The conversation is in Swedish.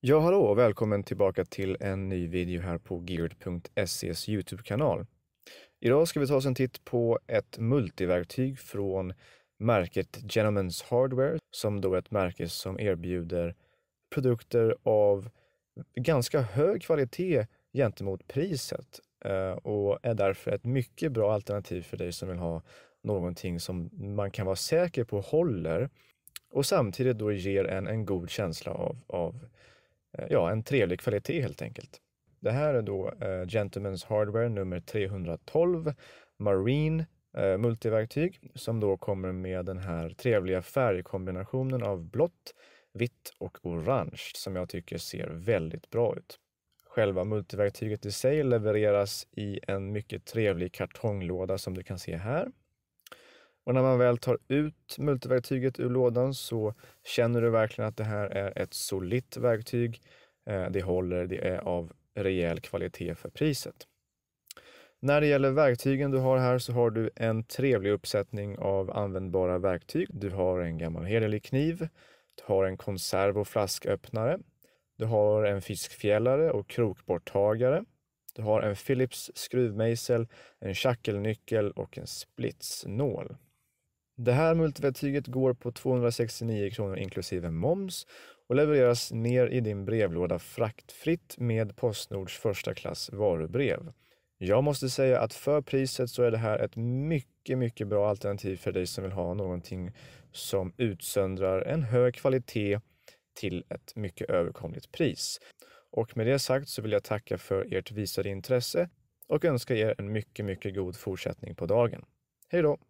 Ja, hallå och välkommen tillbaka till en ny video här på geared.ses Youtube-kanal. Idag ska vi ta oss en titt på ett multiverktyg från märket Gentleman's Hardware som då är ett märke som erbjuder produkter av ganska hög kvalitet gentemot priset eh, och är därför ett mycket bra alternativ för dig som vill ha någonting som man kan vara säker på håller och samtidigt då ger en en god känsla av, av Eh, ja, en trevlig kvalitet helt enkelt. Det här är då eh, Gentlemen's Hardware nummer 312 Marine eh, multiverktyg som då kommer med den här trevliga färgkombinationen av blått, vitt och orange som jag tycker ser väldigt bra ut. Själva multiverktyget i sig levereras i en mycket trevlig kartonglåda som du kan se här och när man väl tar ut multiverktyget ur lådan så känner du verkligen att det här är ett solitt verktyg. Eh, det håller, det är av rejäl kvalitet för priset. När det gäller verktygen du har här så har du en trevlig uppsättning av användbara verktyg. Du har en gammal hederlig kniv, du har en konserv och flasköppnare, du har en fiskfjällare och krokborttagare, du har en Philips skruvmejsel, en schackelnyckel och en splitsnål. Det här multivertyget går på 269 kronor inklusive moms och levereras ner i din brevlåda fraktfritt med Postnords första klass varubrev. Jag måste säga att för priset så är det här ett mycket, mycket bra alternativ för dig som vill ha någonting som utsöndrar en hög kvalitet till ett mycket överkomligt pris. Och med det sagt så vill jag tacka för ert visade intresse och önska er en mycket, mycket god fortsättning på dagen. Hej då!